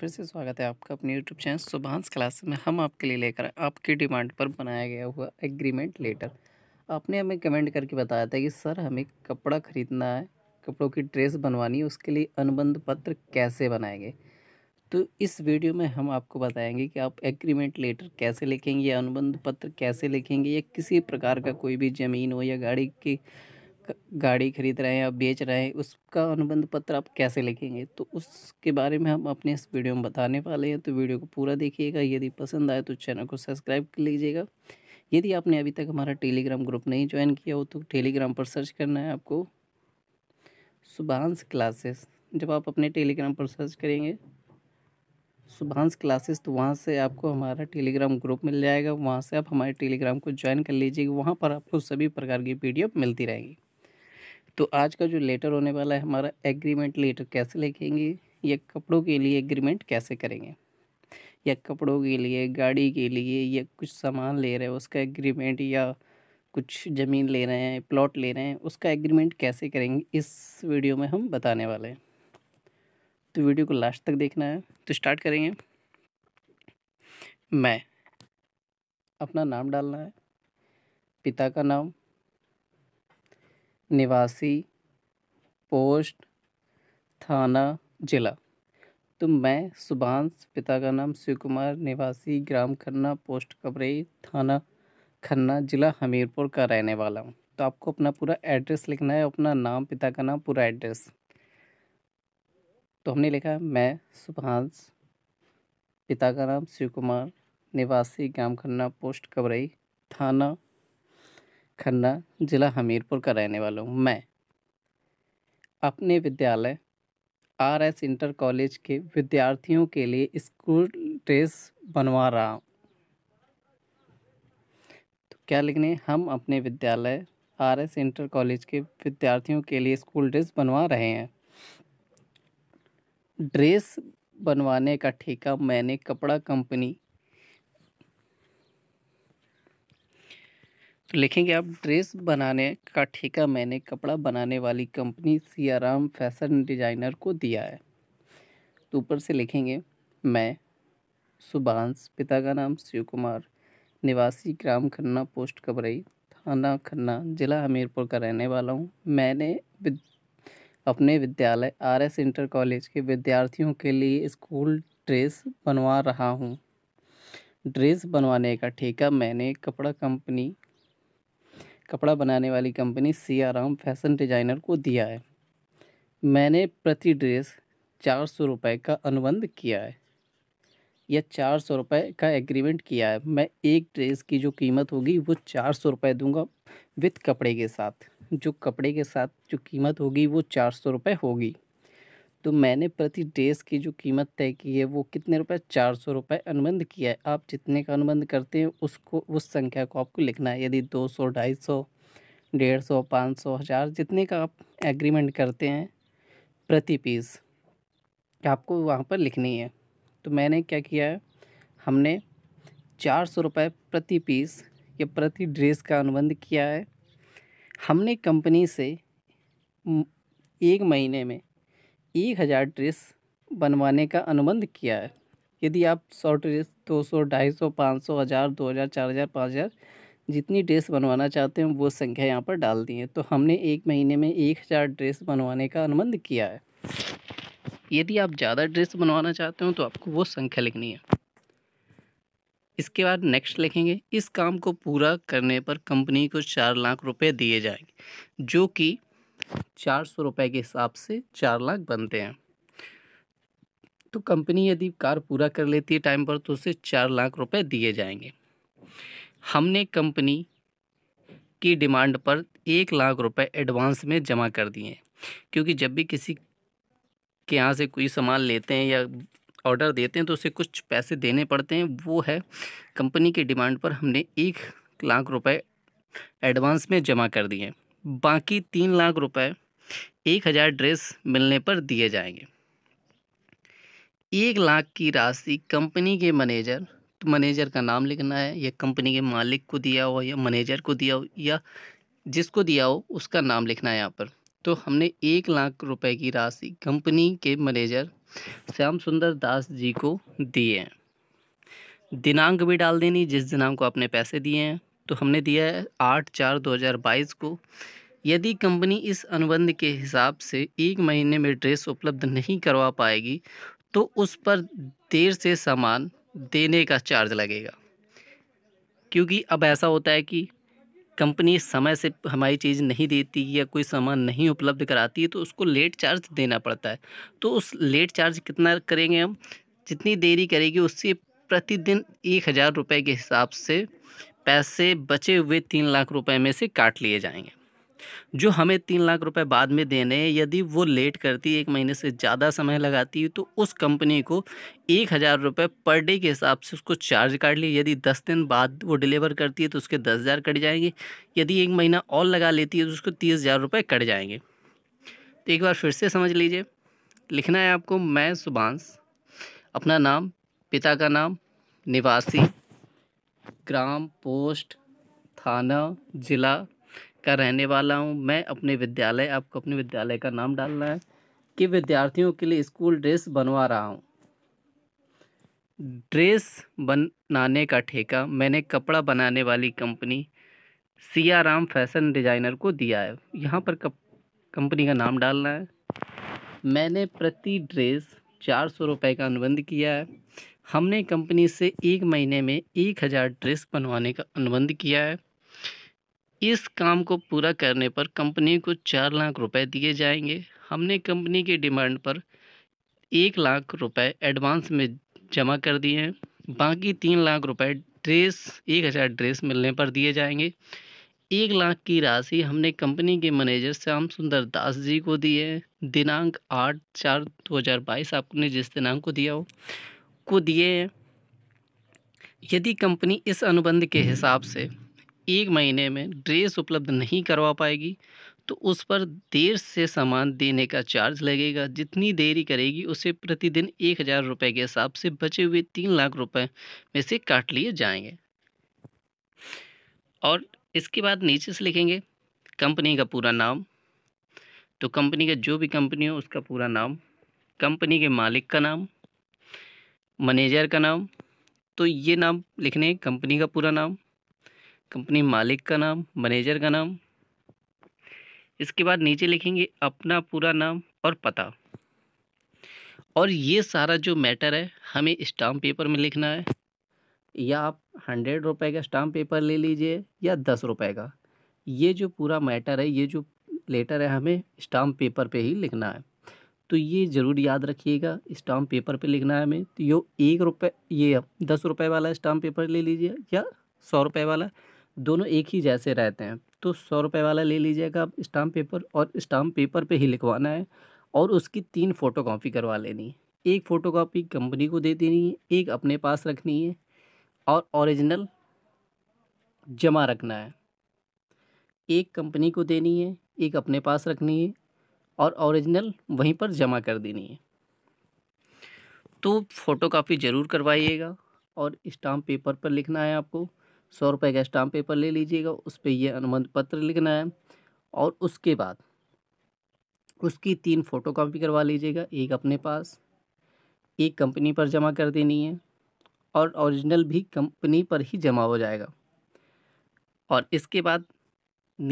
फिर से स्वागत है आपका अपने यूट्यूब चैनल सुभाष क्लास में हम आपके लिए लेकर आपकी डिमांड पर बनाया गया हुआ एग्रीमेंट लेटर आपने हमें कमेंट करके बताया था कि सर हमें कपड़ा ख़रीदना है कपड़ों की ड्रेस बनवानी है उसके लिए अनुबंध पत्र कैसे बनाएंगे तो इस वीडियो में हम आपको बताएंगे कि आप एग्रीमेंट लेटर कैसे लिखेंगे या अनुबंध पत्र कैसे लिखेंगे या किसी प्रकार का कोई भी ज़मीन हो या गाड़ी की गाड़ी खरीद रहे हैं या बेच रहे हैं उसका अनुबंध पत्र आप कैसे लिखेंगे तो उसके बारे में हम अपने इस वीडियो में बताने वाले हैं तो वीडियो को पूरा देखिएगा यदि पसंद आए तो चैनल को सब्सक्राइब कर लीजिएगा यदि आपने अभी तक हमारा टेलीग्राम ग्रुप नहीं ज्वाइन किया हो तो टेलीग्राम पर सर्च करना है आपको सुभांश क्लासेस जब आप अपने टेलीग्राम पर सर्च करेंगे सुभांश क्लासेस तो वहाँ से आपको हमारा टेलीग्राम ग्रुप मिल जाएगा वहाँ से आप हमारे टेलीग्राम को ज्वाइन कर लीजिएगा वहाँ पर आपको सभी प्रकार की पी मिलती रहेगी तो आज का जो लेटर होने वाला है हमारा एग्रीमेंट लेटर कैसे लिखेंगे या कपड़ों के लिए एग्रीमेंट कैसे करेंगे या कपड़ों के लिए गाड़ी के लिए या कुछ सामान ले रहे हैं उसका एग्रीमेंट या कुछ ज़मीन ले रहे हैं प्लॉट ले रहे हैं उसका एग्रीमेंट कैसे करेंगे इस वीडियो में हम बताने वाले हैं तो वीडियो को लास्ट तक देखना है तो स्टार्ट करेंगे मैं अपना नाम डालना है पिता का नाम निवासी पोस्ट थाना ज़िला तो मैं सुभाष पिता का नाम शिव कुमार निवासी ग्राम खन्ना पोस्ट कबरे थाना खन्ना ज़िला हमीरपुर का रहने वाला हूँ तो आपको अपना पूरा एड्रेस लिखना है अपना नाम पिता का नाम पूरा एड्रेस तो हमने लिखा मैं सुभाष पिता का नाम शिव कुमार निवासी ग्राम खन्ना पोस्ट कबरई थाना खन्ना ज़िला हमीरपुर का रहने वाला हूँ मैं अपने विद्यालय आर एस इंटर कॉलेज के विद्यार्थियों के लिए स्कूल ड्रेस बनवा रहा हूँ तो क्या लिखने हम अपने विद्यालय आर एस इंटर कॉलेज के विद्यार्थियों के लिए स्कूल ड्रेस बनवा रहे हैं ड्रेस बनवाने का ठेका मैंने कपड़ा कंपनी लिखेंगे आप ड्रेस बनाने का ठेका मैंने कपड़ा बनाने वाली कंपनी सियाराम फैशन डिजाइनर को दिया है तो ऊपर से लिखेंगे मैं सुभाष पिता का नाम शिव कुमार निवासी ग्राम खन्ना पोस्ट कबरई थाना खन्ना जिला हमीरपुर का रहने वाला हूँ मैंने विद, अपने विद्यालय आर एस इंटर कॉलेज के विद्यार्थियों के लिए स्कूल ड्रेस बनवा रहा हूँ ड्रेस बनवाने का ठेका मैंने कपड़ा कंपनी कपड़ा बनाने वाली कंपनी सियाराम फैशन डिज़ाइनर को दिया है मैंने प्रति ड्रेस चार सौ रुपये का अनुबंध किया है या चार सौ रुपये का एग्रीमेंट किया है मैं एक ड्रेस की जो कीमत होगी वो चार सौ रुपये दूँगा विथ कपड़े के साथ जो कपड़े के साथ जो कीमत होगी वो चार सौ रुपये होगी तो मैंने प्रति ड्रेस की जो कीमत तय की है वो कितने रुपए चार सौ रुपये अनुबंध किया है आप जितने का अनुबंध करते हैं उसको उस संख्या को आपको लिखना है यदि दो सौ ढाई सौ डेढ़ सौ पाँच सौ हज़ार जितने का आप एग्रीमेंट करते हैं प्रति पीस आपको वहाँ पर लिखनी है तो मैंने क्या किया है हमने चार सौ रुपये प्रति पीस या प्रति ड्रेस का अनुबंध किया है हमने कंपनी से एक महीने में एक हज़ार ड्रेस बनवाने का अनुबंध किया है यदि आप सौ ड्रेस दो सौ ढाई सौ पाँच सौ हज़ार दो हज़ार चार हज़ार पाँच हज़ार जितनी ड्रेस बनवाना चाहते हैं वो संख्या यहाँ पर डाल दी है तो हमने एक महीने में एक हज़ार ड्रेस बनवाने का अनुबंध किया है यदि आप ज़्यादा ड्रेस बनवाना चाहते हो तो आपको वो संख्या लिखनी है इसके बाद नेक्स्ट लिखेंगे इस काम को पूरा करने पर कंपनी को चार लाख रुपए दिए जाएंगे जो कि चार सौ रुपये के हिसाब से चार लाख बनते हैं तो कंपनी यदि कार पूरा कर लेती है टाइम पर तो उसे चार लाख रुपए दिए जाएंगे हमने कंपनी की डिमांड पर एक लाख रुपए एडवांस में जमा कर दिए क्योंकि जब भी किसी के यहाँ से कोई सामान लेते हैं या ऑर्डर देते हैं तो उसे कुछ पैसे देने पड़ते हैं वो है कंपनी की डिमांड पर हमने एक लाख रुपए एडवांस में जमा कर दिए बाकी तीन लाख रुपए एक हज़ार ड्रेस मिलने पर दिए जाएंगे एक लाख की राशि कंपनी के मैनेजर तो मैनेजर का नाम लिखना है या कंपनी के मालिक को दिया हो या मैनेजर को दिया हो या जिसको दिया हो उसका नाम लिखना है यहाँ पर तो हमने एक लाख रुपए की राशि कंपनी के मैनेजर श्याम सुंदर दास जी को दिए हैं दिनांक भी डाल देनी जिस दिनांक को आपने पैसे दिए हैं तो हमने दिया है आठ चार दो हज़ार बाईस को यदि कंपनी इस अनुबंध के हिसाब से एक महीने में ड्रेस उपलब्ध नहीं करवा पाएगी तो उस पर देर से सामान देने का चार्ज लगेगा क्योंकि अब ऐसा होता है कि कंपनी समय से हमारी चीज़ नहीं देती या कोई सामान नहीं उपलब्ध कराती है तो उसको लेट चार्ज देना पड़ता है तो उस लेट चार्ज कितना करेंगे हम जितनी देरी करेगी उससे प्रतिदिन एक हज़ार रुपये के हिसाब से पैसे बचे हुए तीन लाख रुपए में से काट लिए जाएंगे जो हमें तीन लाख रुपए बाद में देने यदि वो लेट करती एक महीने से ज़्यादा समय लगाती तो उस कंपनी को एक हज़ार रुपये पर डे के हिसाब से उसको चार्ज काट लिए यदि दस दिन बाद वो डिलीवर करती है तो उसके दस हज़ार कट जाएंगे यदि एक महीना और लगा लेती है तो उसको तीस हज़ार रुपये कट जाएंगे तो एक बार फिर से समझ लीजिए लिखना है आपको मैं सुबांश अपना नाम पिता का नाम निवासी ग्राम पोस्ट थाना ज़िला का रहने वाला हूँ मैं अपने विद्यालय आपको अपने विद्यालय का नाम डालना है कि विद्यार्थियों के लिए स्कूल ड्रेस बनवा रहा हूँ ड्रेस बनाने का ठेका मैंने कपड़ा बनाने वाली company Siya Ram fashion designer को दिया है यहाँ पर कंपनी का नाम डालना है मैंने प्रति ड्रेस चार सौ रुपये का अनुबंध किया है हमने कंपनी से एक महीने में एक हज़ार ड्रेस बनवाने का अनुबंध किया है इस काम को पूरा करने पर कंपनी को चार लाख रुपए दिए जाएंगे हमने कंपनी के डिमांड पर एक लाख रुपए एडवांस में जमा कर दिए हैं बाकी तीन लाख रुपए ड्रेस एक हज़ार ड्रेस मिलने पर दिए जाएंगे एक लाख की राशि हमने कंपनी के मैनेजर श्याम सुंदर दास जी को दी है दिनांक आठ चार दो हज़ार बाईस आपने जिस दिनांक को दिया हो को दिए यदि कंपनी इस अनुबंध के हम्म। हिसाब से एक महीने में ड्रेस उपलब्ध नहीं करवा पाएगी तो उस पर देर से सामान देने का चार्ज लगेगा जितनी देरी करेगी उसे प्रतिदिन एक हज़ार रुपये के हिसाब से बचे हुए तीन लाख रुपए में से काट लिए जाएंगे और इसके बाद नीचे से लिखेंगे कंपनी का पूरा नाम तो कंपनी का जो भी कंपनी हो उसका पूरा नाम कंपनी के मालिक का नाम मैनेजर का नाम तो ये नाम लिखने कंपनी का पूरा नाम कंपनी मालिक का नाम मैनेजर का नाम इसके बाद नीचे लिखेंगे अपना पूरा नाम और पता और ये सारा जो मैटर है हमें स्टाम्प पेपर में लिखना है या आप हंड्रेड रुपये का स्टाम्प पेपर ले लीजिए या दस रुपये का ये जो पूरा मैटर है ये जो लेटर है हमें स्टाम्प पेपर पे ही लिखना है तो ये ज़रूर याद रखिएगा स्टाम्प पेपर पे लिखना है हमें तो यो एक रुपये ये दस रुपये वाला स्टाम्प पेपर ले लीजिए या सौ रुपये वाला दोनों एक ही जैसे रहते हैं तो सौ रुपये वाला ले लीजिएगा आप स्टाम्प पेपर और स्टाम्प पेपर पे ही लिखवाना है और उसकी तीन फ़ोटो कापी करवा लेनी है एक फ़ोटो कापी कंपनी को दे देनी है एक अपने पास रखनी है और ओरिजिनल जमा रखना है एक कंपनी को देनी है एक अपने पास रखनी है और ओरिजिनल वहीं पर जमा कर देनी है तो फ़ोटो कापी ज़रूर करवाइएगा और स्टाम्प पेपर पर लिखना है आपको सौ रुपये का स्टाम्प पेपर ले लीजिएगा उस पर यह अनुबंध पत्र लिखना है और उसके बाद उसकी तीन फ़ोटो कापी करवा लीजिएगा एक अपने पास एक कंपनी पर जमा कर देनी है और ओरिजिनल भी कंपनी पर ही जमा हो जाएगा और इसके बाद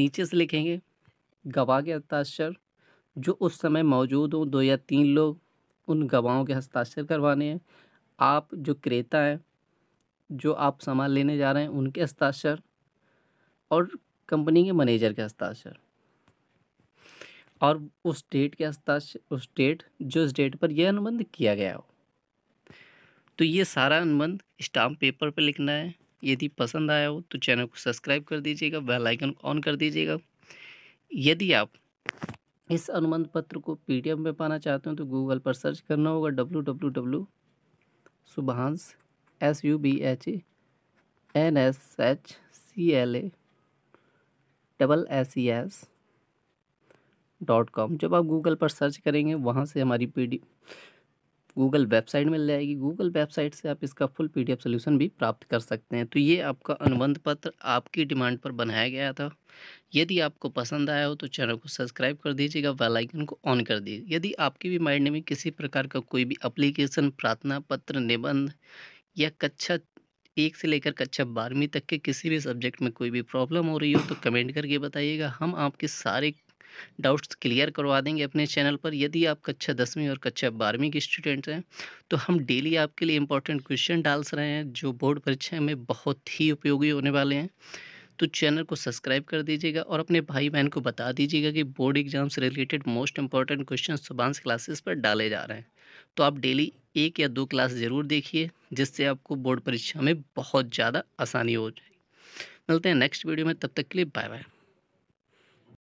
नीचे से लिखेंगे गवाह के अंताक्षर जो उस समय मौजूद हों दो या तीन लोग उन गवाहों के हस्ताक्षर करवाने हैं आप जो क्रेता हैं जो आप सामान लेने जा रहे हैं उनके हस्ताक्षर और कंपनी के मैनेजर के हस्ताक्षर और उस डेट के हस्ताक्षर उस डेट जो इस डेट पर यह अनुबंध किया गया हो तो ये सारा अनुबंध स्टाम्प पेपर पर लिखना है यदि पसंद आया हो तो चैनल को सब्सक्राइब कर दीजिएगा बेल आइकन ऑन कर दीजिएगा यदि आप इस अनुबंध पत्र को पीडीएफ में पाना चाहते हो तो गूगल पर सर्च करना होगा W W W Subhansh S U B H A N S H C L A double S E S dot com जब आप गूगल पर सर्च करेंगे वहाँ से हमारी पी डी गूगल वेबसाइट में ले गूगल वेबसाइट से आप इसका फुल पीडीएफ सॉल्यूशन भी प्राप्त कर सकते हैं तो ये आपका अनुबंध पत्र आपकी डिमांड पर बनाया गया था यदि आपको पसंद आया हो तो चैनल को सब्सक्राइब कर दीजिएगा बेल आइकन को ऑन कर दीजिए यदि आपके भी माइंड में किसी प्रकार का कोई भी अप्लीकेशन प्रार्थना पत्र निबंध या कक्षा एक से लेकर कक्षा बारहवीं तक के किसी भी सब्जेक्ट में कोई भी प्रॉब्लम हो रही हो तो कमेंट करके बताइएगा हम आपके सारे डाउट्स क्लियर करवा देंगे अपने चैनल पर यदि आप कक्षा दसवीं और कक्षा बारहवीं के स्टूडेंट हैं तो हम डेली आपके लिए इंपॉर्टेंट क्वेश्चन डाल रहे हैं जो बोर्ड परीक्षा में बहुत ही उपयोगी होने वाले हैं तो चैनल को सब्सक्राइब कर दीजिएगा और अपने भाई बहन को बता दीजिएगा कि बोर्ड एग्जाम से related most important question Subhansh classes पर डाले जा रहे हैं तो आप डेली एक या दो क्लास ज़रूर देखिए जिससे आपको बोर्ड परीक्षा में बहुत ज़्यादा आसानी हो जाएगी मिलते हैं नेक्स्ट वीडियो में तब तक के लिए बाय बाय